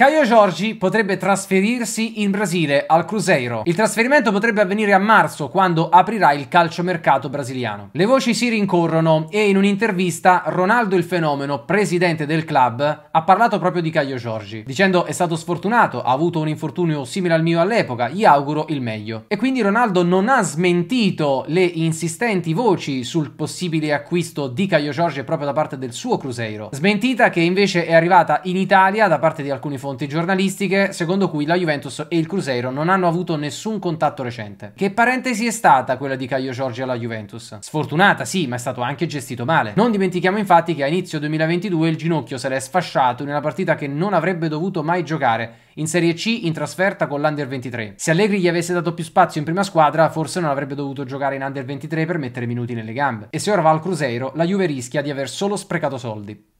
Caio Giorgi potrebbe trasferirsi in Brasile al Cruzeiro. Il trasferimento potrebbe avvenire a marzo, quando aprirà il calciomercato brasiliano. Le voci si rincorrono e in un'intervista Ronaldo il Fenomeno, presidente del club, ha parlato proprio di Caio Giorgi, dicendo è stato sfortunato, ha avuto un infortunio simile al mio all'epoca, gli auguro il meglio. E quindi Ronaldo non ha smentito le insistenti voci sul possibile acquisto di Caio Giorgi proprio da parte del suo Cruzeiro. Smentita che invece è arrivata in Italia da parte di alcuni fondatori fonti giornalistiche secondo cui la Juventus e il Cruzeiro non hanno avuto nessun contatto recente. Che parentesi è stata quella di Caio Giorgi alla Juventus? Sfortunata, sì, ma è stato anche gestito male. Non dimentichiamo infatti che a inizio 2022 il ginocchio se l'è sfasciato in una partita che non avrebbe dovuto mai giocare, in Serie C in trasferta con l'Under 23. Se Allegri gli avesse dato più spazio in prima squadra, forse non avrebbe dovuto giocare in Under 23 per mettere minuti nelle gambe. E se ora va al Cruzeiro, la Juve rischia di aver solo sprecato soldi.